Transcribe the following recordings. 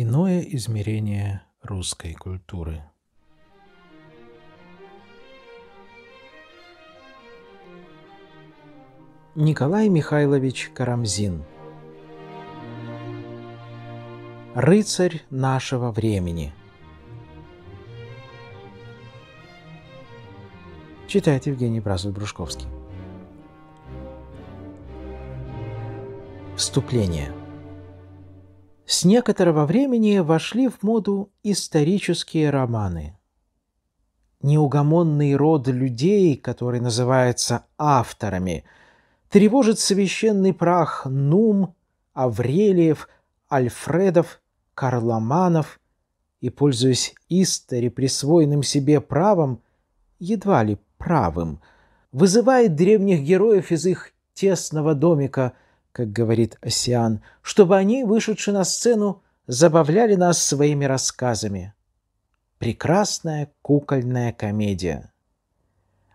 Иное измерение русской культуры. Николай Михайлович Карамзин Рыцарь нашего времени Читает Евгений Бразов-Брушковский Вступление – с некоторого времени вошли в моду исторические романы. Неугомонный род людей, который называется авторами, тревожит священный прах Нум, Аврелиев, Альфредов, Карломанов и, пользуясь истори присвоенным себе правом, едва ли правым, вызывает древних героев из их тесного домика – как говорит Осиан, чтобы они, вышедшие на сцену, забавляли нас своими рассказами. Прекрасная кукольная комедия.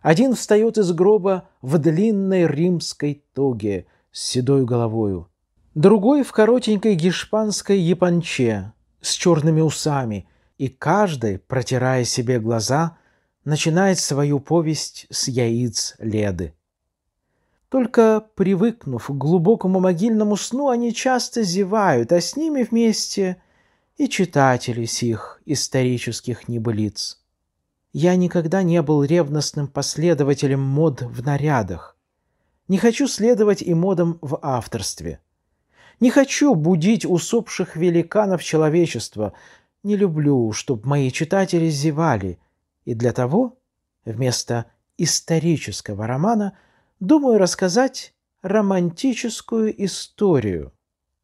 Один встает из гроба в длинной римской тоге с седой головою, другой в коротенькой гешпанской японче с черными усами, и каждый, протирая себе глаза, начинает свою повесть с яиц Леды. Только привыкнув к глубокому могильному сну, они часто зевают, а с ними вместе и читатели сих исторических небылиц. Я никогда не был ревностным последователем мод в нарядах. Не хочу следовать и модам в авторстве. Не хочу будить усопших великанов человечества. Не люблю, чтобы мои читатели зевали. И для того вместо исторического романа – думаю рассказать романтическую историю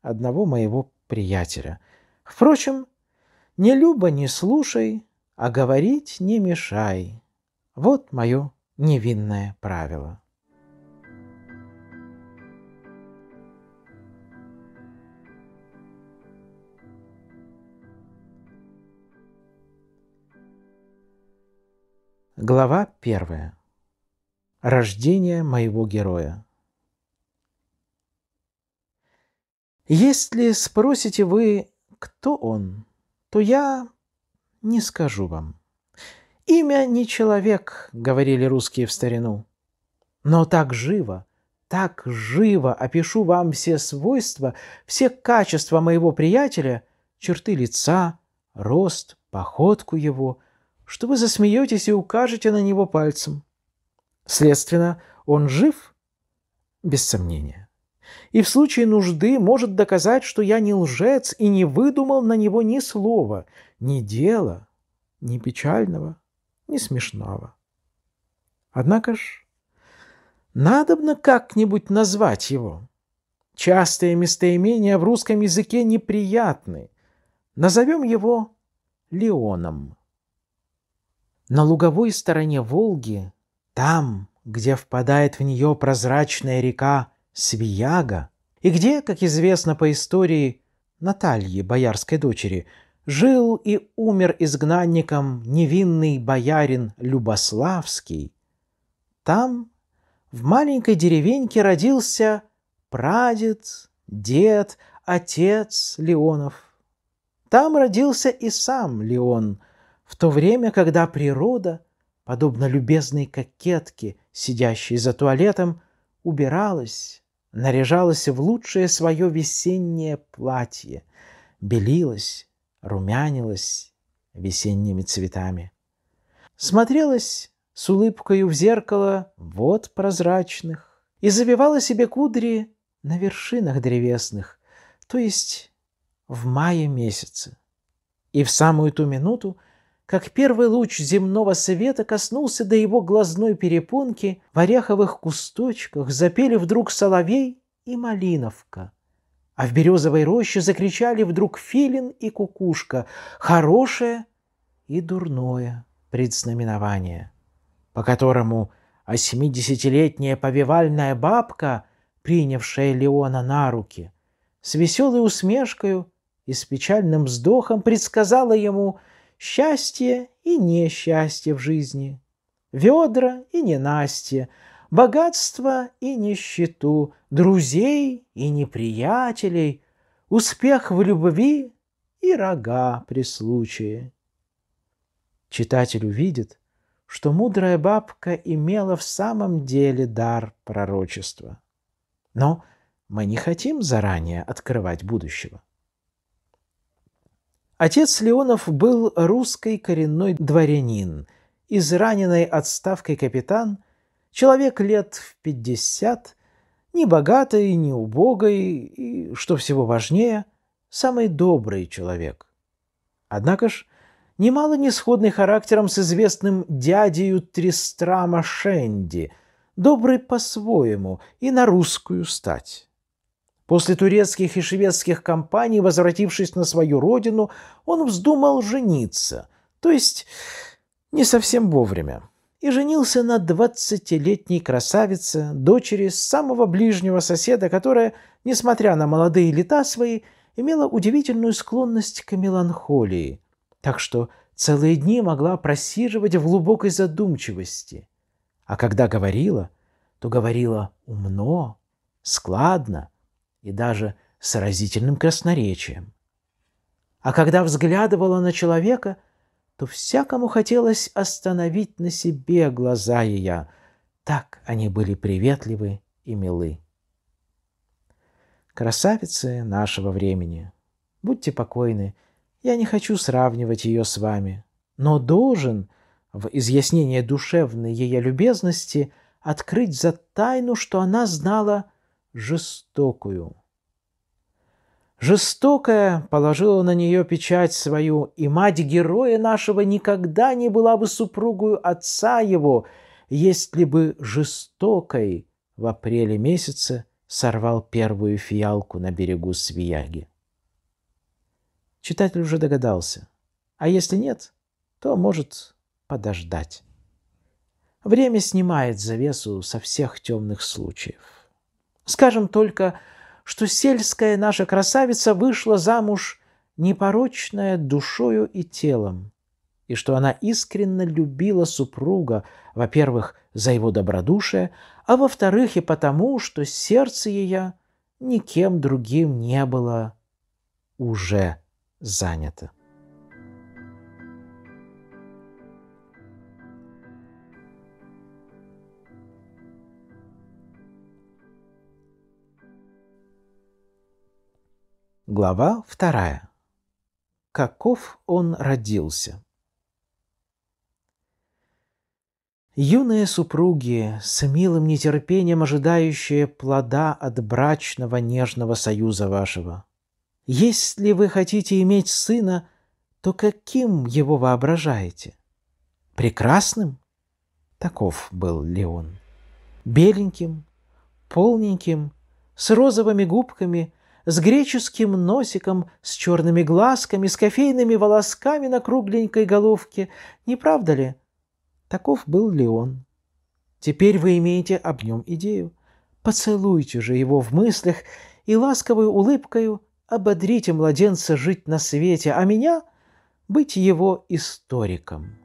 одного моего приятеля. Впрочем, не люба не слушай, а говорить не мешай. Вот мое невинное правило. Глава первая рождение моего героя. Если спросите вы, кто он, то я не скажу вам. Имя не человек, говорили русские в старину. Но так живо, так живо опишу вам все свойства, все качества моего приятеля, черты лица, рост, походку его, что вы засмеетесь и укажете на него пальцем – Следственно, он жив? Без сомнения. И в случае нужды может доказать, что я не лжец и не выдумал на него ни слова, ни дела, ни печального, ни смешного. Однако ж, надобно как-нибудь назвать его. Частые местоимения в русском языке неприятны. Назовем его Леоном. На луговой стороне Волги там, где впадает в нее прозрачная река Свияга, и где, как известно по истории Натальи, боярской дочери, жил и умер изгнанником невинный боярин Любославский, там, в маленькой деревеньке, родился прадед, дед, отец Леонов. Там родился и сам Леон, в то время, когда природа – подобно любезной кокетке, сидящей за туалетом, убиралась, наряжалась в лучшее свое весеннее платье, белилась, румянилась весенними цветами. Смотрелась с улыбкою в зеркало вот прозрачных и завивала себе кудри на вершинах древесных, то есть в мае месяце. И в самую ту минуту, как первый луч земного света коснулся до его глазной перепонки, в ореховых кусточках запели вдруг соловей и малиновка. А в березовой роще закричали вдруг филин и кукушка «Хорошее и дурное предзнаменование», по которому осьмидесятилетняя повивальная бабка, принявшая Леона на руки, с веселой усмешкою и с печальным вздохом предсказала ему – счастье и несчастье в жизни, ведра и ненастье, богатство и нищету, друзей и неприятелей, успех в любви и рога при случае. Читатель увидит, что мудрая бабка имела в самом деле дар пророчества. Но мы не хотим заранее открывать будущего. Отец Леонов был русской коренной дворянин, израненный отставкой капитан, человек лет в пятьдесят, не богатый, не убогой и, что всего важнее, самый добрый человек. Однако ж, немало несходный характером с известным дядею Тристрама Шенди, добрый по-своему и на русскую стать. После турецких и шведских кампаний, возвратившись на свою родину, он вздумал жениться, то есть не совсем вовремя, и женился на двадцатилетней красавице, дочери самого ближнего соседа, которая, несмотря на молодые лета свои, имела удивительную склонность к меланхолии, так что целые дни могла просиживать в глубокой задумчивости. А когда говорила, то говорила умно, складно – и даже с разительным красноречием. А когда взглядывала на человека, то всякому хотелось остановить на себе глаза ее. Так они были приветливы и милы. Красавицы нашего времени, будьте покойны, я не хочу сравнивать ее с вами, но должен в изъяснении душевной ее любезности открыть за тайну, что она знала – жестокую. Жестокая положила на нее печать свою, и мать героя нашего никогда не была бы супругою отца его, если бы жестокой в апреле месяце сорвал первую фиалку на берегу Свияги. Читатель уже догадался, а если нет, то может подождать. Время снимает завесу со всех темных случаев. Скажем только, что сельская наша красавица вышла замуж непорочная душою и телом, и что она искренне любила супруга, во-первых, за его добродушие, а во-вторых, и потому, что сердце ее никем другим не было уже занято. Глава вторая. Каков он родился? Юные супруги, с милым нетерпением ожидающие плода от брачного нежного союза вашего. Если вы хотите иметь сына, то каким его воображаете? Прекрасным? Таков был Леон. Беленьким, полненьким, с розовыми губками – с греческим носиком, с черными глазками, с кофейными волосками на кругленькой головке. Не правда ли? Таков был ли он? Теперь вы имеете об нем идею. Поцелуйте же его в мыслях и ласковой улыбкою ободрите младенца жить на свете, а меня — быть его историком».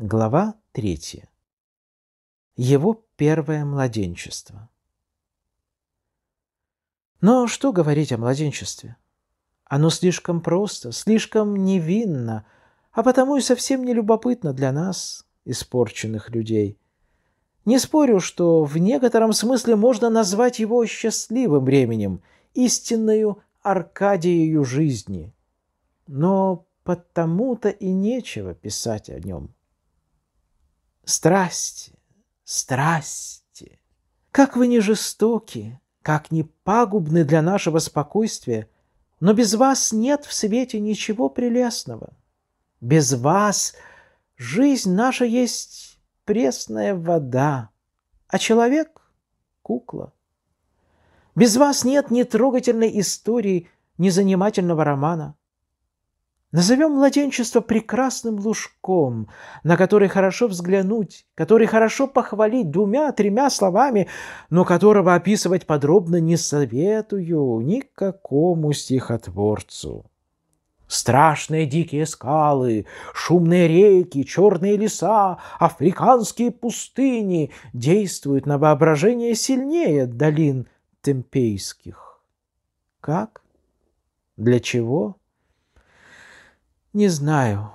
Глава 3. Его первое младенчество. Но что говорить о младенчестве? Оно слишком просто, слишком невинно, а потому и совсем не любопытно для нас, испорченных людей. Не спорю, что в некотором смысле можно назвать его счастливым временем, истинную Аркадией жизни. Но потому-то и нечего писать о нем – Страсти, страсти, как вы не жестоки, как не пагубны для нашего спокойствия, но без вас нет в свете ничего прелестного. Без вас жизнь наша есть пресная вода, а человек — кукла. Без вас нет ни трогательной истории, ни занимательного романа. Назовем младенчество прекрасным лужком, на который хорошо взглянуть, который хорошо похвалить двумя-тремя словами, но которого описывать подробно не советую никакому стихотворцу. Страшные дикие скалы, шумные реки, черные леса, африканские пустыни действуют на воображение сильнее долин темпейских. Как? Для чего? Не знаю.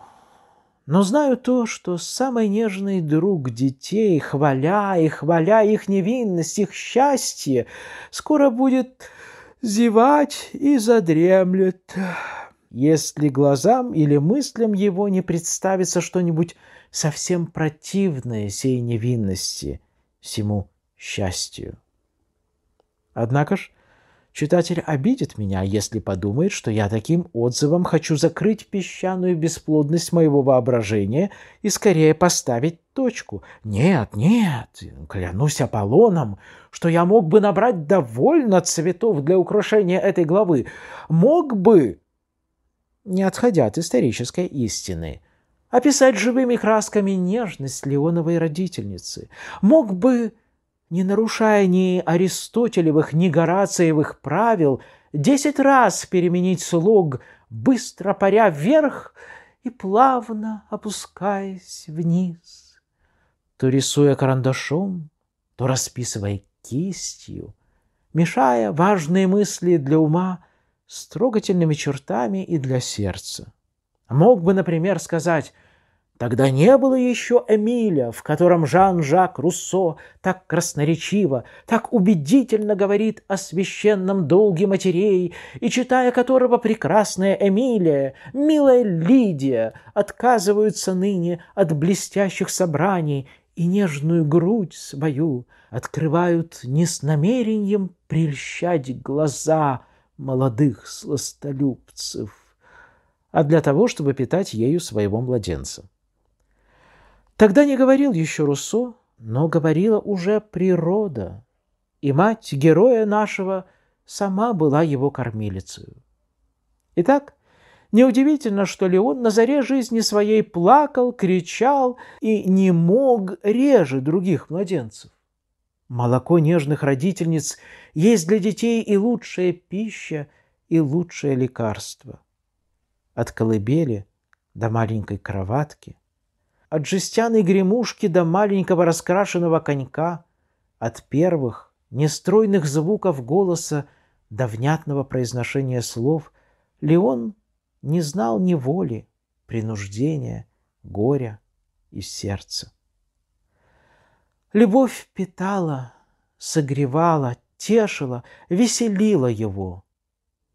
Но знаю то, что самый нежный друг детей, хваля и хваля их невинность, их счастье, скоро будет зевать и задремлет, если глазам или мыслям его не представится что-нибудь совсем противное сей невинности, всему счастью. Однако ж, Читатель обидит меня, если подумает, что я таким отзывом хочу закрыть песчаную бесплодность моего воображения и скорее поставить точку. Нет, нет, клянусь Аполлоном, что я мог бы набрать довольно цветов для украшения этой главы. Мог бы, не отходя от исторической истины, описать живыми красками нежность Леоновой родительницы. Мог бы не нарушая ни Аристотелевых, ни Горациевых правил, десять раз переменить слог, быстро паря вверх и плавно опускаясь вниз, то рисуя карандашом, то расписывая кистью, мешая важные мысли для ума строгательными чертами и для сердца. Мог бы, например, сказать Тогда не было еще Эмиля, в котором Жан-Жак Руссо так красноречиво, так убедительно говорит о священном долге матерей, и читая которого прекрасная Эмилия, милая Лидия, отказываются ныне от блестящих собраний и нежную грудь свою открывают не с намерением прельщать глаза молодых сластолюбцев, а для того, чтобы питать ею своего младенца. Тогда не говорил еще Руссо, но говорила уже природа, и мать героя нашего сама была его кормилицей. Итак, неудивительно, что Леон на заре жизни своей плакал, кричал и не мог реже других младенцев. Молоко нежных родительниц есть для детей и лучшая пища, и лучшее лекарство. От колыбели до маленькой кроватки – от жестяной гремушки до маленького раскрашенного конька, от первых нестройных звуков голоса до внятного произношения слов, Леон не знал ни воли, принуждения, горя и сердца. Любовь питала, согревала, тешила, веселила его.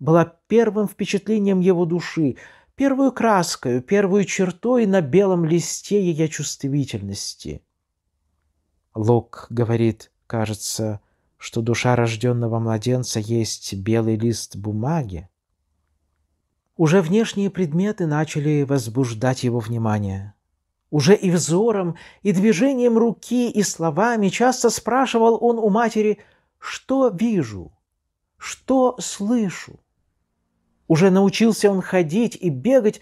Была первым впечатлением его души, первую краскою, первую чертой на белом листе ее чувствительности. Лок говорит, кажется, что душа рожденного младенца есть белый лист бумаги. Уже внешние предметы начали возбуждать его внимание. Уже и взором, и движением руки, и словами часто спрашивал он у матери, что вижу, что слышу. Уже научился он ходить и бегать,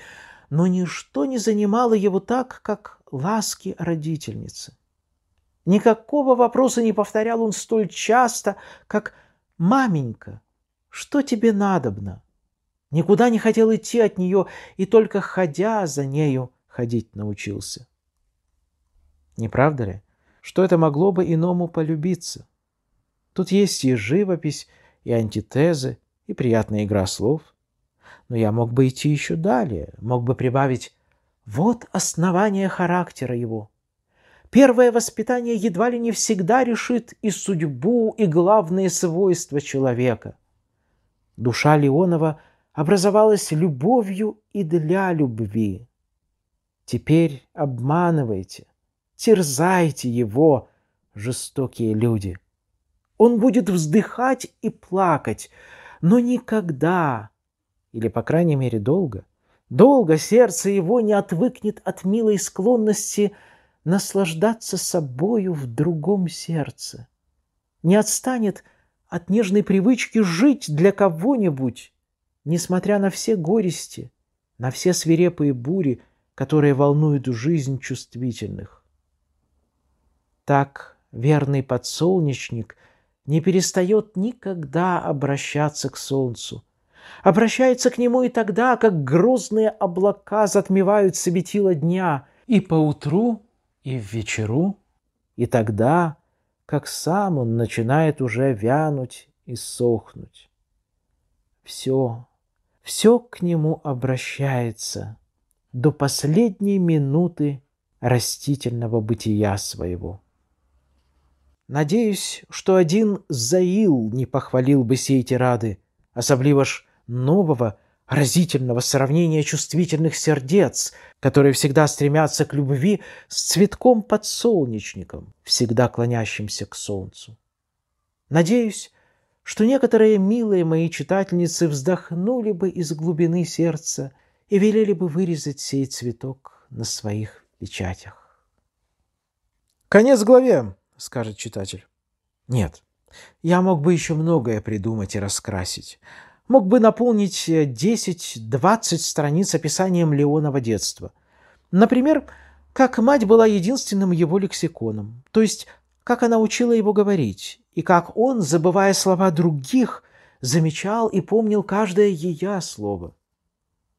но ничто не занимало его так, как ласки родительницы. Никакого вопроса не повторял он столь часто, как «Маменька, что тебе надобно?» Никуда не хотел идти от нее, и только ходя за нею ходить научился. Не правда ли, что это могло бы иному полюбиться? Тут есть и живопись, и антитезы, и приятная игра слов – но я мог бы идти еще далее, мог бы прибавить «вот основание характера его». Первое воспитание едва ли не всегда решит и судьбу, и главные свойства человека. Душа Леонова образовалась любовью и для любви. Теперь обманывайте, терзайте его, жестокие люди. Он будет вздыхать и плакать, но никогда или, по крайней мере, долго. Долго сердце его не отвыкнет от милой склонности наслаждаться собою в другом сердце. Не отстанет от нежной привычки жить для кого-нибудь, несмотря на все горести, на все свирепые бури, которые волнуют жизнь чувствительных. Так верный подсолнечник не перестает никогда обращаться к солнцу – обращается к нему и тогда, как грозные облака затмевают светило дня и по утру, и в вечеру, и тогда, как сам он начинает уже вянуть и сохнуть. Все, все к нему обращается до последней минуты растительного бытия своего. Надеюсь, что один Заил не похвалил бы сей тирады, особливо ж нового, разительного сравнения чувствительных сердец, которые всегда стремятся к любви с цветком подсолнечником, всегда клонящимся к солнцу. Надеюсь, что некоторые милые мои читательницы вздохнули бы из глубины сердца и велели бы вырезать сей цветок на своих печатях. «Конец главе», — скажет читатель. «Нет, я мог бы еще многое придумать и раскрасить, мог бы наполнить 10-20 э, страниц описанием Леонова детства. Например, как мать была единственным его лексиконом, то есть как она учила его говорить, и как он, забывая слова других, замечал и помнил каждое ее слово.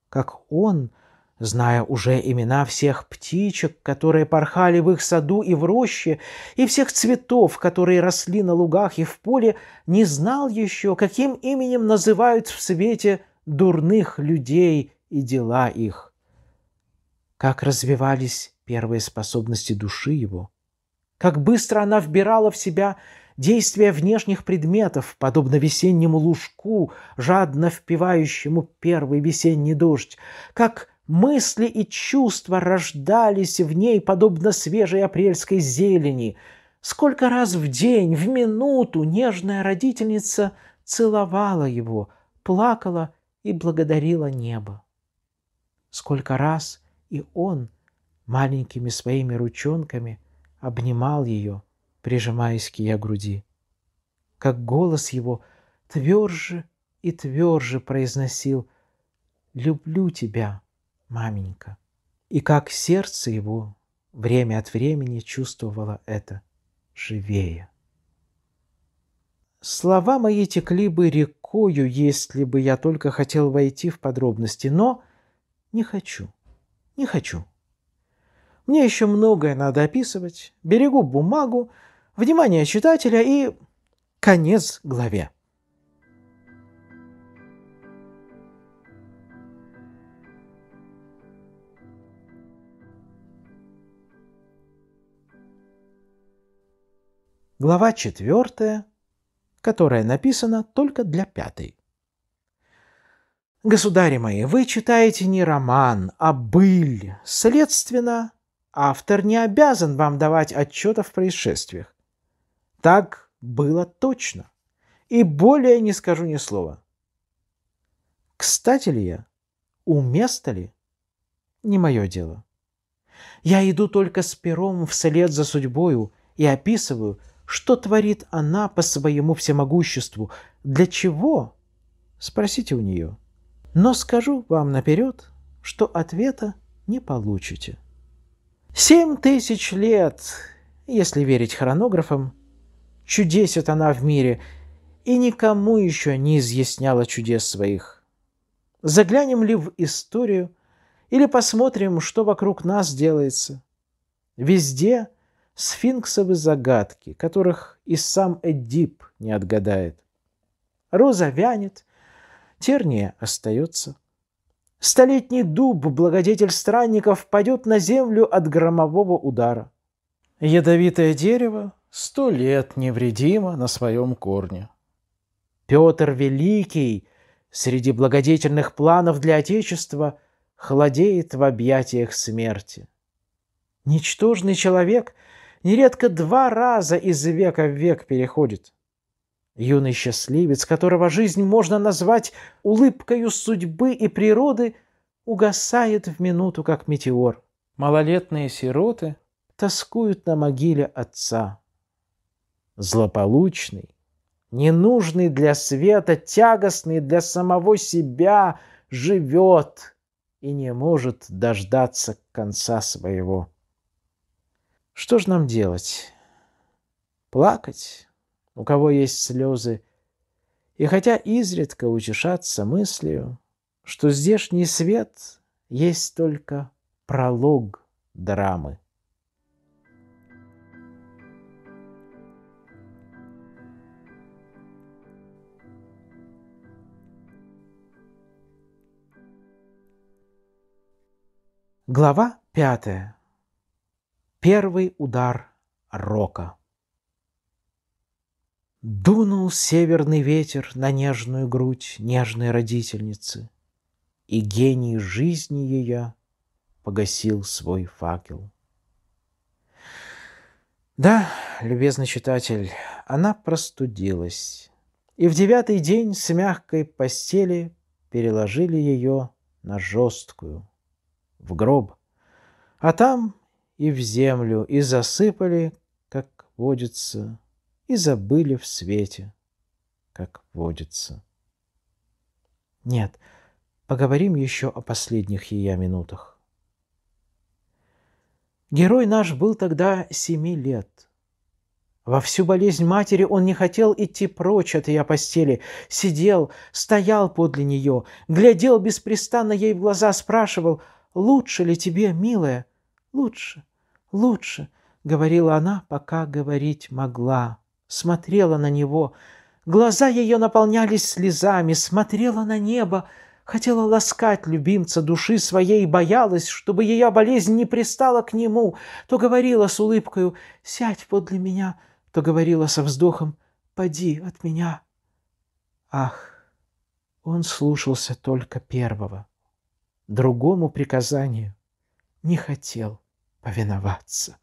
Как он – зная уже имена всех птичек, которые порхали в их саду и в роще, и всех цветов, которые росли на лугах и в поле, не знал еще, каким именем называют в свете дурных людей и дела их. Как развивались первые способности души его, как быстро она вбирала в себя действия внешних предметов, подобно весеннему лужку, жадно впивающему первый весенний дождь, как Мысли и чувства рождались в ней, подобно свежей апрельской зелени. Сколько раз в день, в минуту нежная родительница целовала его, плакала и благодарила небо. Сколько раз и он маленькими своими ручонками обнимал ее, прижимаясь к ее груди. Как голос его тверже и тверже произносил «Люблю тебя» маменька. И как сердце его время от времени чувствовало это живее. Слова мои текли бы рекою, если бы я только хотел войти в подробности, но не хочу, не хочу. Мне еще многое надо описывать, берегу бумагу, внимание читателя и конец главе. глава четвертая, которая написана только для пятой. Государи мои, вы читаете не роман, а быль. Следственно, автор не обязан вам давать отчета в происшествиях. Так было точно. И более не скажу ни слова. Кстати ли я? уместо ли? Не мое дело. Я иду только с пером вслед за судьбою и описываю, что творит она по своему всемогуществу? Для чего? Спросите у нее. Но скажу вам наперед, что ответа не получите. Семь тысяч лет, если верить хронографам, чудесит она в мире, и никому еще не изъясняла чудес своих. Заглянем ли в историю или посмотрим, что вокруг нас делается? Везде – сфинксовы загадки, которых и сам Эдип не отгадает. Роза вянет, терния остается. Столетний дуб, благодетель странников, падет на землю от громового удара. Ядовитое дерево сто лет невредимо на своем корне. Петр Великий среди благодетельных планов для Отечества холодеет в объятиях смерти. Ничтожный человек — нередко два раза из века в век переходит. Юный счастливец, которого жизнь можно назвать улыбкою судьбы и природы, угасает в минуту, как метеор. Малолетные сироты тоскуют на могиле отца. Злополучный, ненужный для света, тягостный для самого себя, живет и не может дождаться конца своего. Что же нам делать? Плакать? У кого есть слезы? И хотя изредка утешаться мыслью, что здешний свет есть только пролог драмы. Глава пятая. Первый удар рока. Дунул северный ветер на нежную грудь нежной родительницы, И гений жизни ее погасил свой факел. Да, любезный читатель, она простудилась, и в девятый день с мягкой постели переложили ее на жесткую, в гроб, а там и в землю, и засыпали, как водится, и забыли в свете, как водится. Нет, поговорим еще о последних ее минутах. Герой наш был тогда семи лет. Во всю болезнь матери он не хотел идти прочь от ее постели. Сидел, стоял подле нее, глядел беспрестанно ей в глаза, спрашивал, «Лучше ли тебе, милая?» Лучше, лучше, говорила она, пока говорить могла. Смотрела на него. Глаза ее наполнялись слезами, смотрела на небо, хотела ласкать любимца души своей, боялась, чтобы ее болезнь не пристала к нему, то говорила с улыбкою «Сядь подле меня», то говорила со вздохом «Поди от меня». Ах, он слушался только первого, другому приказанию не хотел повиноваться.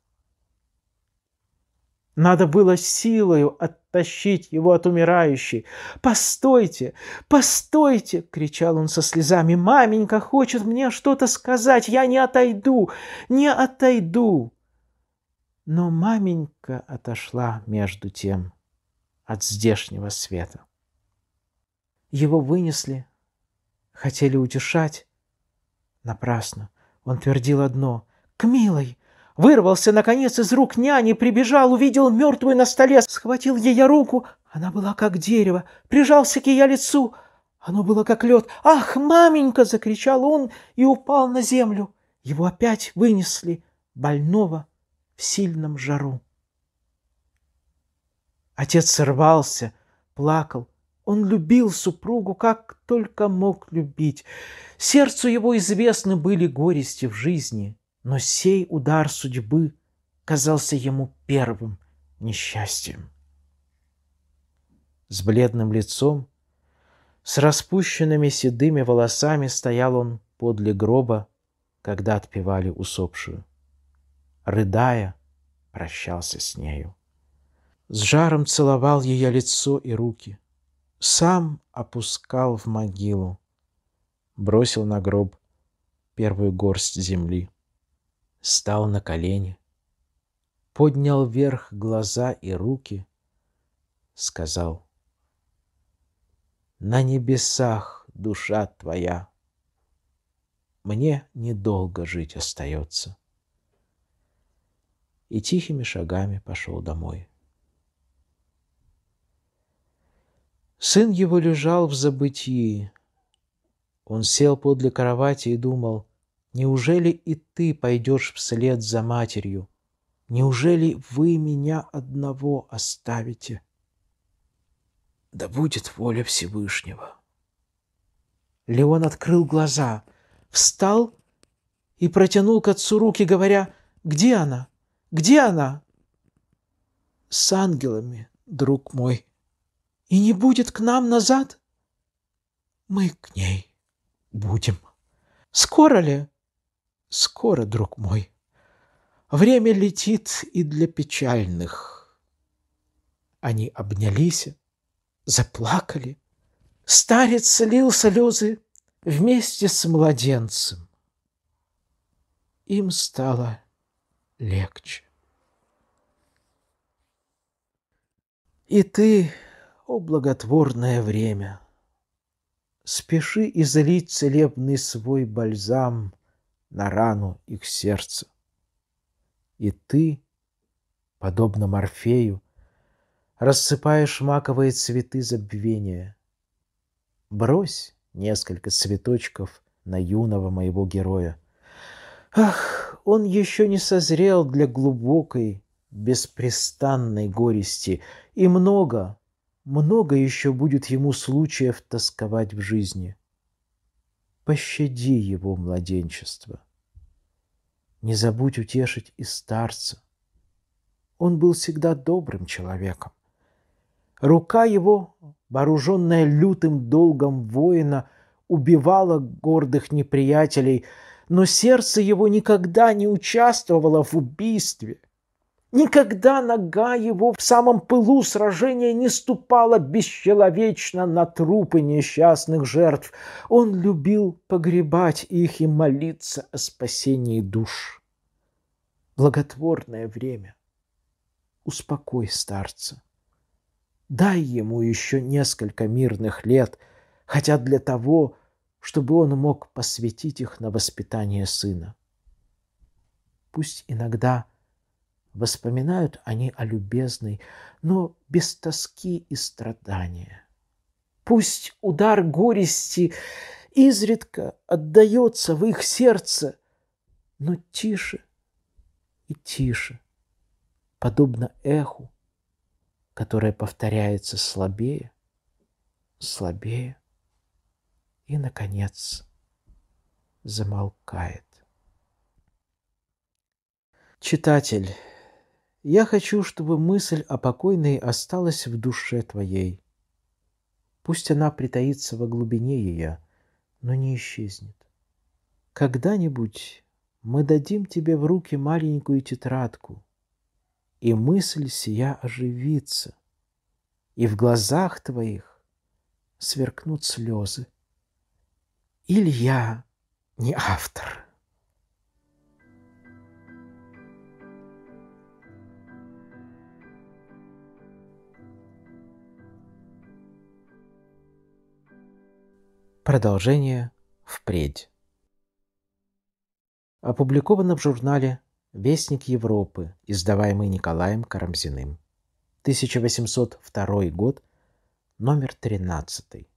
Надо было силою оттащить его от умирающей. «Постойте! Постойте!» — кричал он со слезами. «Маменька хочет мне что-то сказать! Я не отойду! Не отойду!» Но маменька отошла между тем от здешнего света. Его вынесли, хотели утешать. Напрасно. Он твердил одно к милой. Вырвался, наконец, из рук няни, прибежал, увидел мертвую на столе, схватил ее руку. Она была как дерево, прижался к ее лицу. Оно было как лед. «Ах, маменька!» — закричал он и упал на землю. Его опять вынесли, больного, в сильном жару. Отец сорвался, плакал. Он любил супругу, как только мог любить. Сердцу его известны были горести в жизни но сей удар судьбы казался ему первым несчастьем. С бледным лицом, с распущенными седыми волосами стоял он подле гроба, когда отпевали усопшую. Рыдая, прощался с нею. С жаром целовал ее лицо и руки. Сам опускал в могилу. Бросил на гроб первую горсть земли стал на колени, поднял вверх глаза и руки, сказал, «На небесах душа твоя, мне недолго жить остается» и тихими шагами пошел домой. Сын его лежал в забытии. Он сел подле кровати и думал, Неужели и ты пойдешь вслед за матерью? Неужели вы меня одного оставите? Да будет воля Всевышнего. Леон открыл глаза, встал и протянул к отцу руки, говоря, «Где она? Где она?» «С ангелами, друг мой. И не будет к нам назад?» «Мы к ней будем. Скоро ли?» скоро, друг мой. Время летит и для печальных. Они обнялись, заплакали. Старец лил слезы вместе с младенцем. Им стало легче. И ты, о благотворное время, спеши излить целебный свой бальзам на рану их сердца. И ты, подобно Морфею, рассыпаешь маковые цветы забвения. Брось несколько цветочков на юного моего героя. Ах, он еще не созрел для глубокой, беспрестанной горести, и много, много еще будет ему случаев тосковать в жизни. — пощади его младенчество. Не забудь утешить и старца. Он был всегда добрым человеком. Рука его, вооруженная лютым долгом воина, убивала гордых неприятелей, но сердце его никогда не участвовало в убийстве – Никогда нога его в самом пылу сражения не ступала бесчеловечно на трупы несчастных жертв. Он любил погребать их и молиться о спасении душ. Благотворное время. Успокой старца. Дай ему еще несколько мирных лет, хотя для того, чтобы он мог посвятить их на воспитание сына. Пусть иногда – Воспоминают они о любезной, но без тоски и страдания. Пусть удар горести изредка отдается в их сердце, но тише и тише, подобно эху, которое повторяется слабее, слабее и, наконец, замолкает. Читатель я хочу, чтобы мысль о покойной осталась в душе твоей. Пусть она притаится во глубине ее, но не исчезнет. Когда-нибудь мы дадим тебе в руки маленькую тетрадку, и мысль сия оживится, и в глазах твоих сверкнут слезы. Илья не автор. Продолжение впредь. Опубликовано в журнале «Вестник Европы», издаваемый Николаем Карамзиным. 1802 год, номер 13.